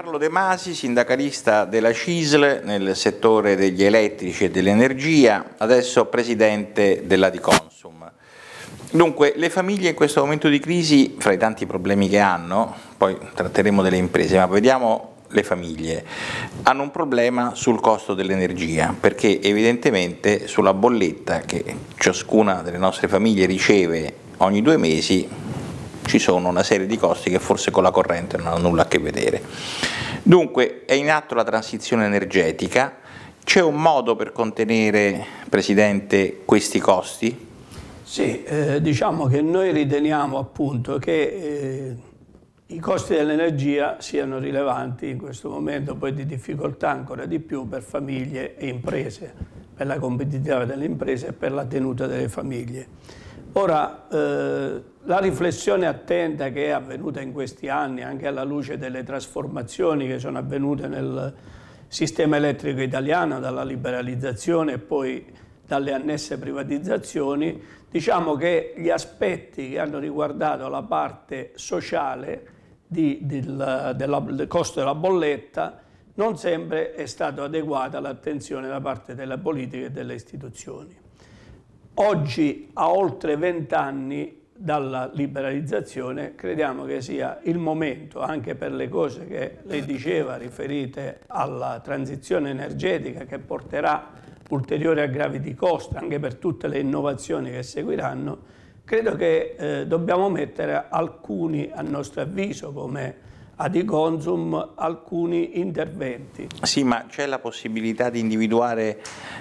Carlo De Masi, sindacalista della CISL nel settore degli elettrici e dell'energia, adesso presidente della Diconsum. Dunque, le famiglie in questo momento di crisi, fra i tanti problemi che hanno, poi tratteremo delle imprese, ma vediamo le famiglie, hanno un problema sul costo dell'energia, perché evidentemente sulla bolletta che ciascuna delle nostre famiglie riceve ogni due mesi ci sono una serie di costi che forse con la corrente non hanno nulla a che vedere. Dunque è in atto la transizione energetica, c'è un modo per contenere, Presidente, questi costi? Sì, eh, diciamo che noi riteniamo appunto che eh, i costi dell'energia siano rilevanti in questo momento, poi di difficoltà ancora di più per famiglie e imprese, per la competitività delle imprese e per la tenuta delle famiglie. Ora, eh, la riflessione attenta che è avvenuta in questi anni, anche alla luce delle trasformazioni che sono avvenute nel sistema elettrico italiano, dalla liberalizzazione e poi dalle annesse privatizzazioni, diciamo che gli aspetti che hanno riguardato la parte sociale di, del, della, del costo della bolletta non sempre è stata adeguata l'attenzione da parte delle politiche e delle istituzioni. Oggi, a oltre vent'anni dalla liberalizzazione, crediamo che sia il momento, anche per le cose che lei diceva riferite alla transizione energetica che porterà ulteriori aggravi di costo, anche per tutte le innovazioni che seguiranno, credo che eh, dobbiamo mettere alcuni, a nostro avviso, come ad Igonzum alcuni interventi. Sì, ma c'è la possibilità di individuare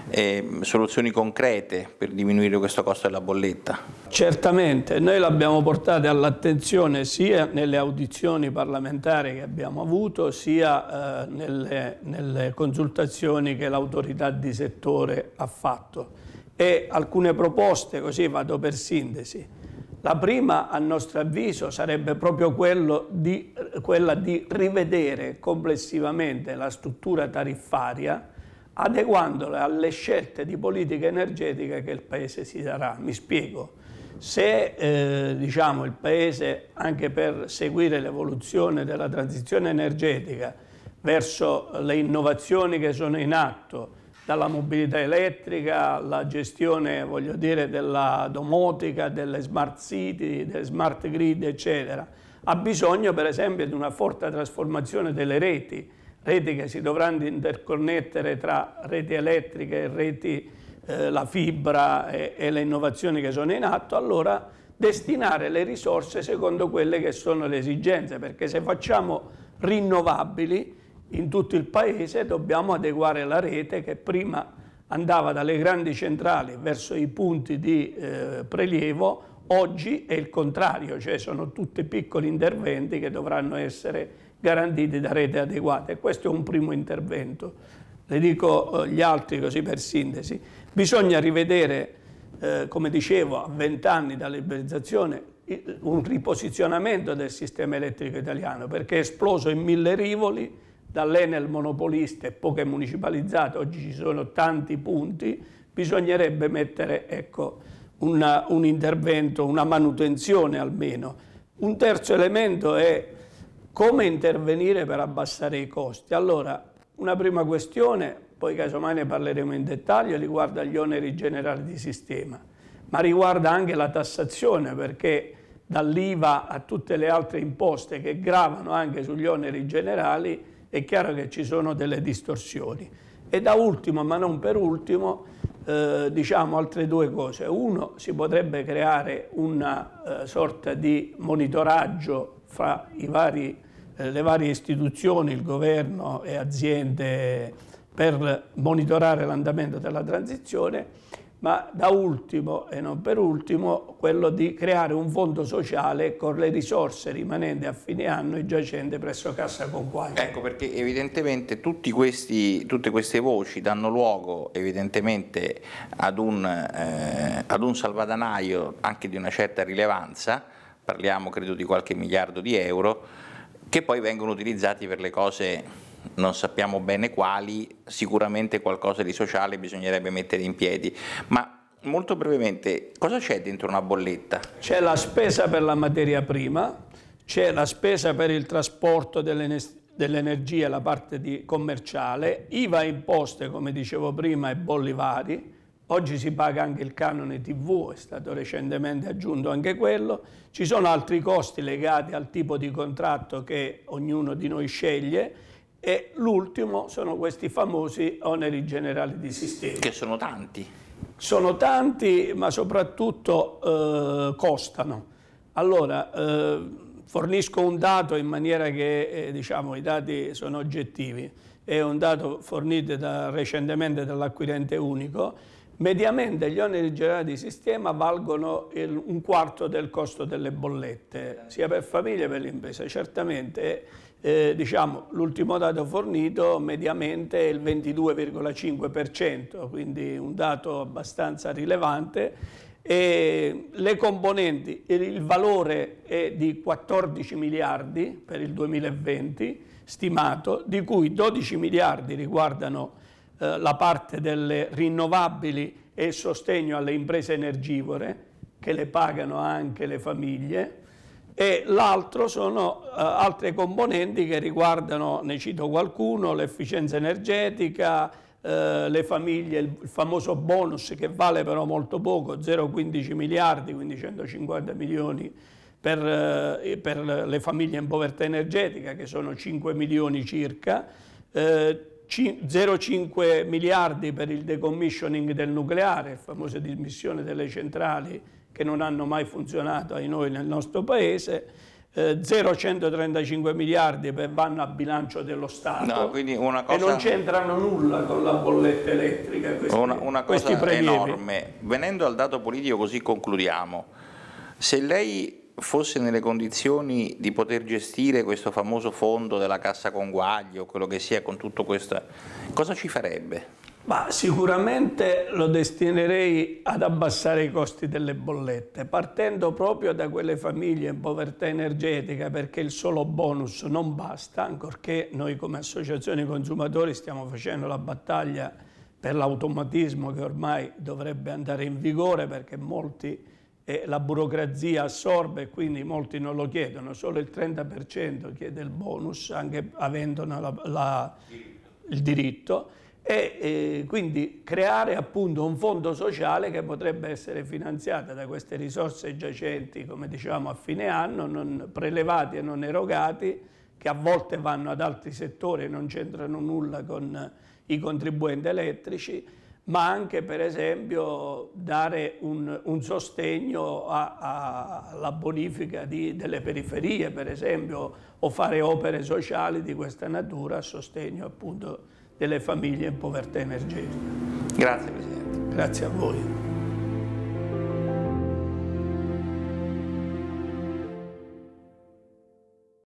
eh, soluzioni concrete per diminuire questo costo della bolletta? Certamente, noi l'abbiamo portata all'attenzione sia nelle audizioni parlamentari che abbiamo avuto, sia eh, nelle, nelle consultazioni che l'autorità di settore ha fatto e alcune proposte, così vado per sintesi. La prima, a nostro avviso, sarebbe proprio quello di quella di rivedere complessivamente la struttura tariffaria adeguandola alle scelte di politica energetica che il Paese si darà. Mi spiego. Se eh, diciamo, il Paese, anche per seguire l'evoluzione della transizione energetica verso le innovazioni che sono in atto, dalla mobilità elettrica alla gestione voglio dire, della domotica, delle smart city, delle smart grid, eccetera. Ha bisogno per esempio di una forte trasformazione delle reti, reti che si dovranno interconnettere tra reti elettriche, e reti, eh, la fibra e, e le innovazioni che sono in atto, allora destinare le risorse secondo quelle che sono le esigenze, perché se facciamo rinnovabili in tutto il paese dobbiamo adeguare la rete che prima andava dalle grandi centrali verso i punti di eh, prelievo, oggi è il contrario, cioè sono tutti piccoli interventi che dovranno essere garantiti da rete adeguate. questo è un primo intervento. Le dico eh, gli altri così per sintesi. Bisogna rivedere, eh, come dicevo, a vent'anni dalla liberalizzazione un riposizionamento del sistema elettrico italiano perché è esploso in mille rivoli, dall'Enel monopolista e poche municipalizzate, oggi ci sono tanti punti, bisognerebbe mettere ecco, una, un intervento, una manutenzione almeno. Un terzo elemento è come intervenire per abbassare i costi. Allora, una prima questione, poi casomai ne parleremo in dettaglio, riguarda gli oneri generali di sistema, ma riguarda anche la tassazione perché dall'IVA a tutte le altre imposte che gravano anche sugli oneri generali è chiaro che ci sono delle distorsioni. E da ultimo, ma non per ultimo, eh, diciamo altre due cose. Uno, si potrebbe creare una eh, sorta di monitoraggio fra vari, eh, le varie istituzioni, il governo e aziende per monitorare l'andamento della transizione ma da ultimo e non per ultimo quello di creare un fondo sociale con le risorse rimanenti a fine anno e giacente presso Cassa Conguaglia. Ecco perché evidentemente questi, tutte queste voci danno luogo evidentemente ad un, eh, ad un salvadanaio anche di una certa rilevanza, parliamo credo di qualche miliardo di euro, che poi vengono utilizzati per le cose non sappiamo bene quali, sicuramente qualcosa di sociale bisognerebbe mettere in piedi, ma molto brevemente, cosa c'è dentro una bolletta? C'è la spesa per la materia prima, c'è la spesa per il trasporto dell'energia, la parte commerciale, IVA e imposte, come dicevo prima, e bolli vari, oggi si paga anche il canone TV, è stato recentemente aggiunto anche quello, ci sono altri costi legati al tipo di contratto che ognuno di noi sceglie, e l'ultimo sono questi famosi oneri generali di sistema. Che sono tanti. Sono tanti, ma soprattutto eh, costano. Allora, eh, fornisco un dato in maniera che eh, diciamo, i dati sono oggettivi. È un dato fornito da, recentemente dall'acquirente unico. Mediamente gli oneri generali di sistema valgono il, un quarto del costo delle bollette, sia per famiglia che per l'impresa. Certamente eh, diciamo, l'ultimo dato fornito mediamente è il 22,5%, quindi un dato abbastanza rilevante. E le componenti, il valore è di 14 miliardi per il 2020 stimato, di cui 12 miliardi riguardano eh, la parte delle rinnovabili e il sostegno alle imprese energivore che le pagano anche le famiglie, e l'altro sono uh, altre componenti che riguardano, ne cito qualcuno, l'efficienza energetica, eh, le famiglie, il, famoso bonus che vale però molto poco, 0,15 miliardi, quindi 150 milioni per, eh, per, le famiglie in povertà energetica che sono 5 milioni circa, 0,5 miliardi per il decommissioning del nucleare, famosa dismissione delle centrali che non hanno mai funzionato ai noi nel nostro paese, eh, 0,135 miliardi per vanno a bilancio dello Stato no, cosa, e non c'entrano nulla con la bolletta elettrica questi, una, una cosa enorme. Venendo al dato politico così concludiamo, se lei fosse nelle condizioni di poter gestire questo famoso fondo della Cassa Conguaglio, quello che sia con tutto questo, cosa ci farebbe? Ma sicuramente lo destinerei ad abbassare i costi delle bollette, partendo proprio da quelle famiglie in povertà energetica, perché il solo bonus non basta, ancorché noi come associazione consumatori stiamo facendo la battaglia per l'automatismo che ormai dovrebbe andare in vigore perché molti e la burocrazia assorbe, e quindi molti non lo chiedono, solo il 30% chiede il bonus, anche avendo la, la, il diritto, e eh, quindi creare appunto un fondo sociale che potrebbe essere finanziato da queste risorse giacenti, come diciamo a fine anno, non, prelevati e non erogati, che a volte vanno ad altri settori e non c'entrano nulla con i contribuenti elettrici, ma anche per esempio dare un, un sostegno alla bonifica di, delle periferie, per esempio, o fare opere sociali di questa natura a sostegno appunto delle famiglie in povertà energetica. Grazie Presidente. Grazie a voi.